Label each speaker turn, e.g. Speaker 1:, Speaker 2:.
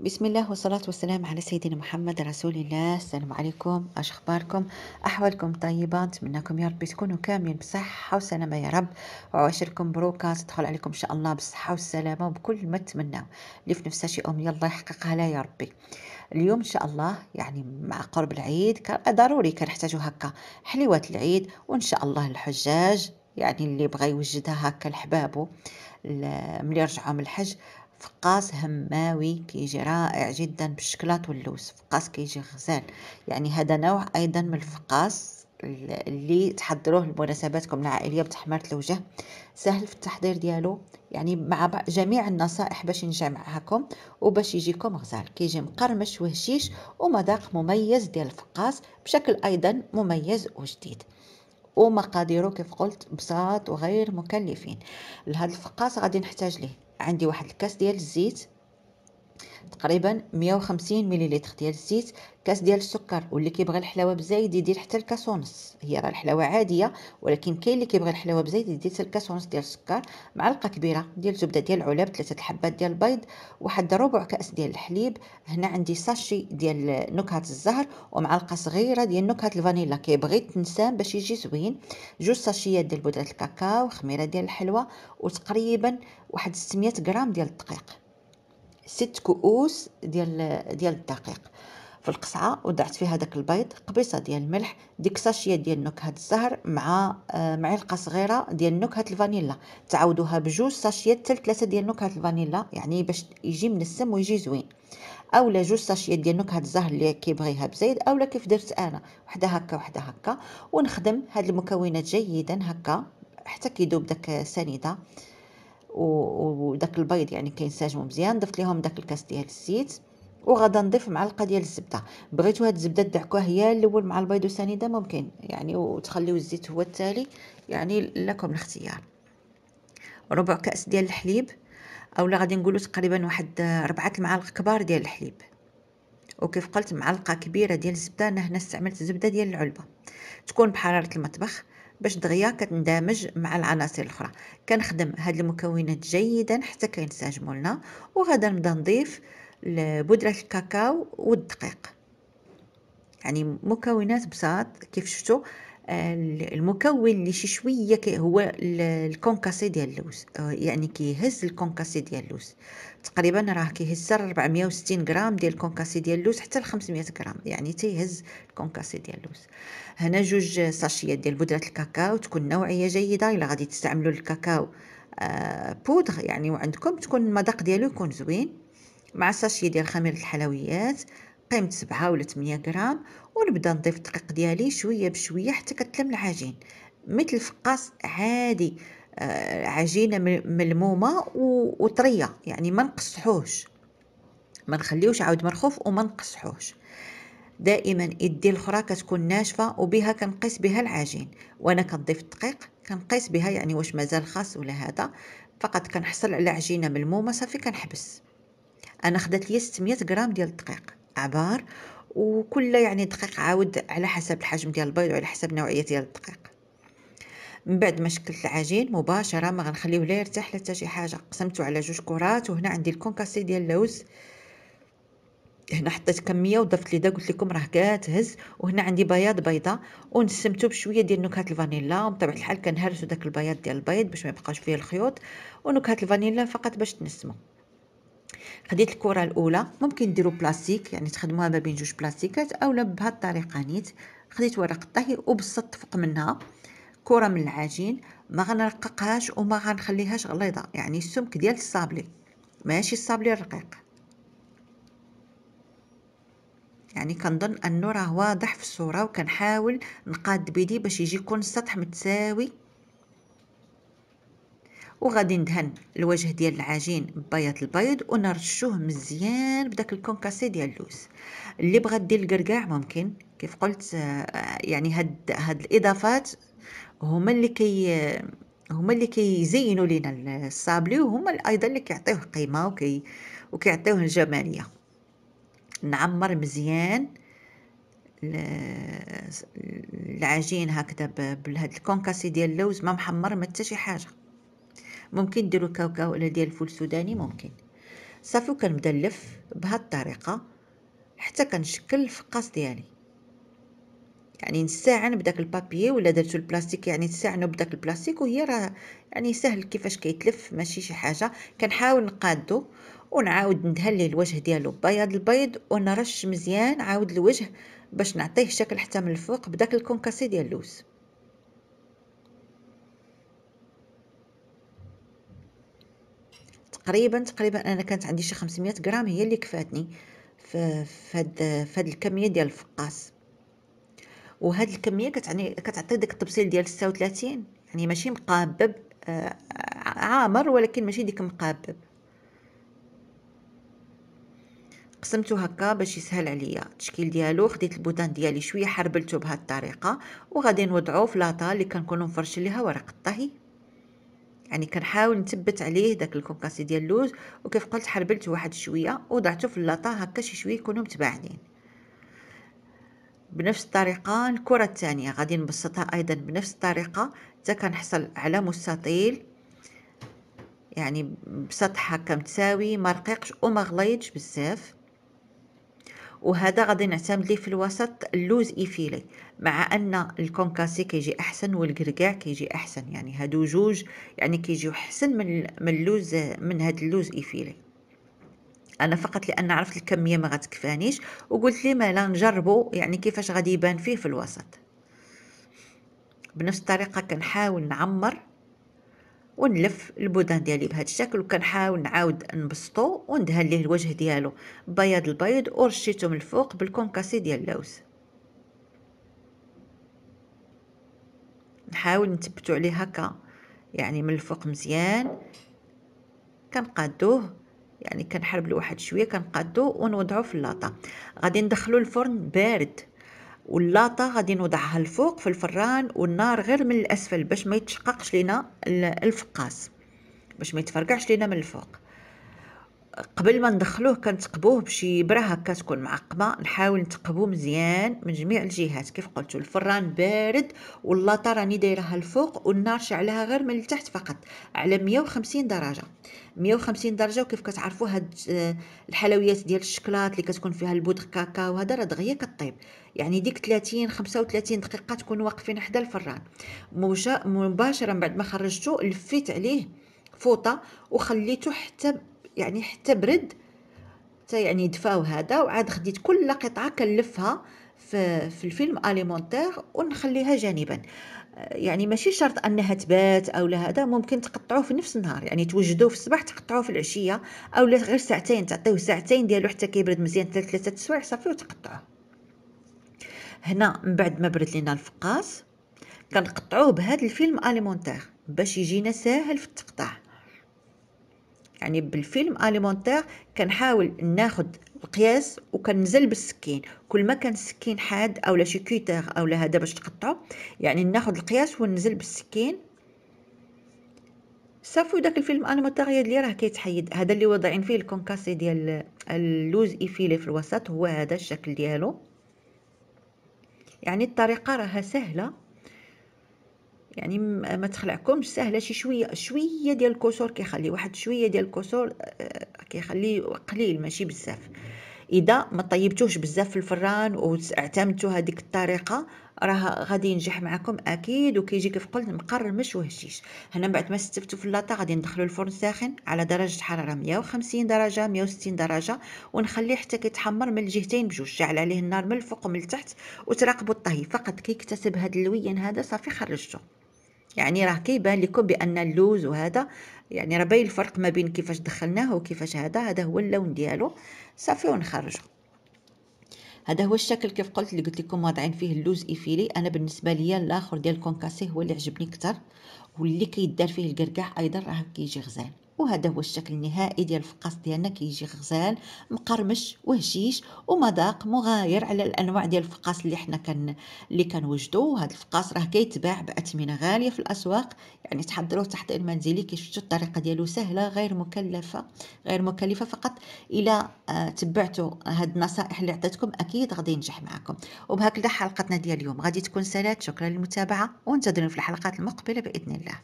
Speaker 1: بسم الله والصلاة والسلام على سيدنا محمد رسول الله السلام عليكم اش اخباركم احوالكم طيبة نتمناكم يا رب تكونوا كاملين بصحة وسلامة يا رب وعشركم بروكة تدخل عليكم ان شاء الله بالصحة والسلامة وبكل ما تمناو اللي في نفسها شي امنية الله يحققها لها يا ربي اليوم ان شاء الله يعني مع قرب العيد آه، ضروري كنحتاجو هكا حلوة العيد وان شاء الله الحجاج يعني اللي بغى يوجدها هكا لحبابو ملي رجعوا من الحج فقاس هماوي كيجي رائع جدا بالشكلاط واللوز فقاس كيجي غزال يعني هذا نوع ايضا من الفقاس اللي تحضروه لمناسباتكم العائليه بتحمرة الوجه سهل في التحضير ديالو يعني مع جميع النصائح باش نجمعهاكم وباش يجيكم غزال كيجي مقرمش وهشيش ومذاق مميز ديال الفقاس بشكل ايضا مميز وجديد ومقاديره كيف قلت بساط وغير مكلفين لهذا الفقاس غادي نحتاج ليه عندي واحد الكاس ديال الزيت تقريبا 150 مليلتر ديال الزيت كاس ديال السكر واللي كيبغي الحلاوه بزايد يدير حتى الكاس ونص هي راه الحلاوه عاديه ولكن كاين اللي كيبغي الحلاوه بزايد يدير حتى الكاس ونص ديال السكر معلقه كبيره ديال الزبده ديال العلب ثلاثه الحبات ديال البيض واحد ربع كاس ديال الحليب هنا عندي ساشي ديال نكهه الزهر ومعلقه صغيره ديال نكهه الفانيلا كيبغي تنسان باش يجي زوين جوج ساشيات ديال بودره الكاكاو خميره ديال الحلوه وتقريبا واحد 600 غرام ديال الدقيق ست كؤوس ديال ديال الدقيق في القصعه وضعت فيها داك البيض قبيصه ديال الملح ديك ساشيه ديال نكهه الزهر مع آه، معلقه صغيره ديال نكهه الفانيلا تعاودوها بجوج ساشيات حتى ثلاثه ديال نكهه الفانيلا يعني باش يجي منسم ويجي زوين اولا جوج ساشيات ديال نكهه الزهر اللي كيبغيها بزايد اولا كيف درت انا وحده هكا وحده هكا ونخدم هاد المكونات جيدا هكا حتى كيذوب داك سنيده وداك البيض يعني كينسجموا مزيان ضفت لهم داك الكاس ديال الزيت وغادا نضيف معلقه ديال الزبده بغيتو هاد الزبده تدعكوها هي الاول مع البيض والسنيده ممكن يعني وتخليو الزيت هو التالي يعني لكم الاختيار ربع كاس ديال الحليب اولا غادي نقولوا تقريبا واحد ربعة المعالق كبار ديال الحليب وكيف قلت معلقه كبيره ديال الزبده انا هنا استعملت الزبده ديال العلبه تكون بحراره المطبخ باش دغيا كتندمج مع العناصر الاخرى كنخدم هاد المكونات جيدا حتى كينسجموا لنا وغادا نبدا نضيف بودره الكاكاو والدقيق يعني مكونات بساط كيف شفتوا آه، المكون اللي شي شويه هو الكونكاسي ديال اللوز آه، يعني كيهز الكونكاسي ديال اللوز تقريبا راه كيهز 460 غرام ديال الكونكاسي ديال اللوز حتى ل 500 غرام يعني تيهز الكونكاسي ديال اللوز هنا جوج ساشيات ديال بودره الكاكاو تكون نوعيه جيده الا غادي تستعملوا الكاكاو آه بودغ يعني وعندكم تكون المذاق ديالو يكون زوين مع ساشيه ديال خميره الحلويات قيمة سبعة ولا تمنية غرام ونبدا نضيف الدقيق ديالي شويه بشويه حتى كتلم العجين مثل الفقاص عادي آه، عجينه ملمومه وطريه يعني ما نقصحوش ما نخليوش عاود مرخوف وما نقصحوش دائما يدي الاخرى كتكون ناشفه وبها كنقيس بها العجين وانا كنضيف الدقيق كنقيس بها يعني واش مازال خاص ولا هذا فقط كنحصل على عجينه ملمومه صافي كنحبس انا خدات لي 600 غرام ديال الدقيق عبار وكل يعني دقيق عاود على حسب الحجم ديال البيض وعلى حسب نوعية ديال الدقيق من بعد ما شكلت العجين مباشرة ما غنخليه لا يرتاح لا حتى شي حاجة قسمته على جوج كرات وهنا عندي الكونكاسي ديال اللوز هنا حطيت كميه وضفت دا قلت لكم راه كاتهز وهنا عندي بياض بيضه ونسمته بشويه ديال نكهه الفانيلا وبطبيعه الحال كنهرسو داك البياض ديال البيض باش ما يبقاش فيه الخيوط ونكهه الفانيلا فقط باش تنسمه خديت الكره الاولى ممكن ديروا بلاستيك يعني تخدموها ما بين جوج بلاستيكات اولا بهذه الطريقه نيت خديت ورق الطهي وبسطت فوق منها كره من العجين ما غنرققهاش وما غنخليهاش غليظه يعني السمك ديال الصابلي ماشي الصابلي الرقيق يعني كنظن انه راه واضح في الصوره وكنحاول نقاد بيدي باش يجي يكون السطح متساوي وغادي ندهن الوجه ديال العجين ببياض البيض ونرشوه مزيان بداك الكونكاسي ديال اللوز اللي بغا دير الكركاع ممكن كيف قلت آه، يعني هاد هاد الاضافات هما اللي كي هما اللي كيزينوا كي لينا الصابلي وهما ايضا اللي كيعطيوه قيمه وكي وكيعطيوه الجماليه نعمر مزيان العجين هكذا بهاد الكونكاسي ديال اللوز ما محمر ما حتى شي حاجه ممكن ديروا ولا ديال الفول السوداني ممكن صافي وكنمدلف بهاد الطريقه حتى كنشكل الفقاص ديالي يعني نستعن بداك البابي ولا درتو البلاستيك يعني نستعنوا بداك البلاستيك وهي راه يعني سهل كيفاش كيتلف ماشي شي حاجه كنحاول نقادو ونعاود ليه الوجه ديالو بياض البيض ونرش مزيان عاود الوجه باش نعطيه شكل حتى من الفوق بداك الكونكاسي ديال اللوز تقريبا تقريبا انا كانت عندي شي 500 غرام هي اللي كفاتني في هاد في هاد الكميه ديال الفقاس وهاد الكميه كتعني كتعطي داك التبصيل ديال 36 يعني ماشي مقابب آه، عامر ولكن ماشي ديك مقابب قسمته هكا باش يسهل عليا التشكيل ديالو خديت البودان ديالي شويه حربلته بهاد الطريقه وغادي نوضعو في لاطا اللي كنكونو مفرشين ليها ورق الطهي يعني كنحاول نثبت عليه داك الكونكاسي ديال اللوز وكيف قلت حربلت واحد شويه وضعته في اللاطه هكا شي شويه يكونوا متباعدين بنفس الطريقه الكره الثانيه غادي نبسطها ايضا بنفس الطريقه حتى كنحصل على مستطيل يعني بسطح هكا متساوي ما رقيقش وما غليظش بزاف وهذا غادي نعتمد ليه في الوسط اللوز ايفيلي مع أن الكونكاسي كيجي أحسن والكركاع كيجي أحسن يعني هادو جوج يعني كيجيو أحسن من من اللوز من هاد اللوز ايفيلي انا فقط لان عرفت الكميه ما غتكفانيش وقلت لي مالا نجربو يعني كيفاش غادي يبان فيه في الوسط بنفس الطريقه كنحاول نعمر ونلف البودان ديالي بهذا الشكل وكنحاول نعاود نبسطو وندهن ليه الوجه ديالو بياض البيض ورشيته من الفوق بالكونكاسي ديال اللوز نحاول نثبتو عليه هكا يعني من الفوق مزيان كنقادوه يعني كنحرب لواحد شويه كنقادو ونوضعو في اللاطه غادي ندخلو الفرن بارد واللاطة غادي نوضعها الفوق في الفران والنار غير من الأسفل باش ما يتشققش لينا الفقاس باش ما يتفرقعش لينا من الفوق قبل ما ندخلوه كنتقبوه بشي برا هكا تكون معقمه نحاول نتقبو مزيان من جميع الجهات كيف قلتو الفران بارد واللاطه راني دايرها الفوق والنار شعلها غير من التحت فقط على 150 درجه 150 درجه وكيف كتعرفوا هاد آه، الحلويات ديال الشكلاط اللي كتكون فيها البودغ كاكا وهذا راه دغيا كطيب يعني ديك 30 35 دقيقه تكون واقفين حدا الفران مباشره من بعد ما خرجتو لفيت عليه فوطه وخليته حتى يعني حتى برد حتى يعني دفاو هذا وعاد خديت كل قطعه كنلفها في, في الفيلم اليمونتير ونخليها جانبا يعني ماشي شرط انها تبات او لا هذا ممكن تقطعوه في نفس النهار يعني توجدوه في الصباح تقطعوه في العشيه او غير ساعتين تعطيوه ساعتين ديالو حتى كيبرد مزيان ثلاثه السوايع صافي وتقطعوه هنا من بعد ما برد لينا الفقاس كنقطعوه بهذا الفيلم اليمونتير باش يجينا ساهل في التقطاع يعني بالفيلم اليمونتير كنحاول ناخد القياس وكنزل بالسكين كل ما كان السكين حاد لا شي كيتير اولا هذا باش تقطعو يعني ناخد القياس ونزل بالسكين صافي داك الفيلم الماتيريال اللي راه كيتحيد هذا اللي واضعين فيه الكونكاسي ديال اللوز ايفيلي في الوسط هو هذا الشكل ديالو يعني الطريقه راها سهله يعني ما تخلعكمش سهله شي شويه شويه ديال الكسور كيخلي واحد شويه ديال الكسور آه، كيخلي قليل ماشي بزاف اذا ما طيبتوش بزاف في الفران واعتمدتوا هذيك الطريقه راه غادي ينجح معكم اكيد وكيجي كيف قلت مقرمش وهشيش هنا بعد ما ستفتو في اللاطه غادي ندخلوا الفرن ساخن على درجه حراره 150 درجه 160 درجه ونخليه حتى كيتحمر من الجهتين بجوج شعل عليه النار من الفوق ومن التحت وتراقبوا الطهي فقط كيكتسب هذا اللوين هذا صافي خرجته يعني راه كيبان لكم بان اللوز وهذا يعني راه باين الفرق ما بين كيفاش دخلناه وكيفاش هذا هذا هو اللون ديالو صافي ونخرجه هذا هو الشكل كيف قلت اللي قلت لكم واضعين فيه اللوز ايفيلي انا بالنسبه ليا الاخر ديال الكونكاسي هو اللي عجبني اكثر واللي كيدار فيه القرقاع ايضا راه كيجي غزال وهذا هو الشكل النهائي ديال الفقاس ديالنا كيجي غزال مقرمش وهشيش ومذاق مغاير على الانواع ديال الفقاس اللي حنا كان اللي كنوجدوا وهذا الفقاس راه كيتباع باثمنه غاليه في الاسواق يعني تحضروه تحضير المنزلي كيشفتوا الطريقه ديالو سهله غير مكلفه غير مكلفه فقط الى آه، تبعتوا هاد النصائح اللي عطيتكم اكيد غادي ينجح معكم وبهكذا حلقتنا ديال اليوم غادي تكون سالات شكرا للمتابعه وانتظرونا في الحلقات المقبله باذن الله